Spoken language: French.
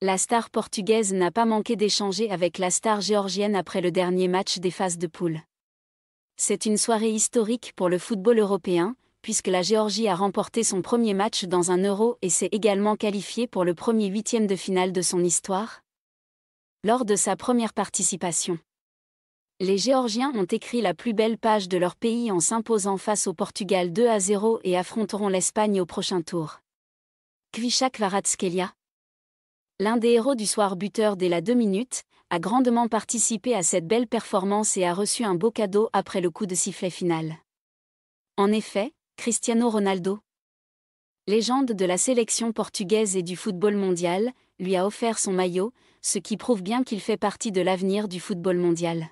La star portugaise n'a pas manqué d'échanger avec la star géorgienne après le dernier match des phases de poule. C'est une soirée historique pour le football européen, puisque la Géorgie a remporté son premier match dans un euro et s'est également qualifiée pour le premier huitième de finale de son histoire. Lors de sa première participation, les Géorgiens ont écrit la plus belle page de leur pays en s'imposant face au Portugal 2 à 0 et affronteront l'Espagne au prochain tour. Kvishak Varatskelia l'un des héros du soir buteur dès la deux minutes, a grandement participé à cette belle performance et a reçu un beau cadeau après le coup de sifflet final. En effet, Cristiano Ronaldo, légende de la sélection portugaise et du football mondial, lui a offert son maillot, ce qui prouve bien qu'il fait partie de l'avenir du football mondial.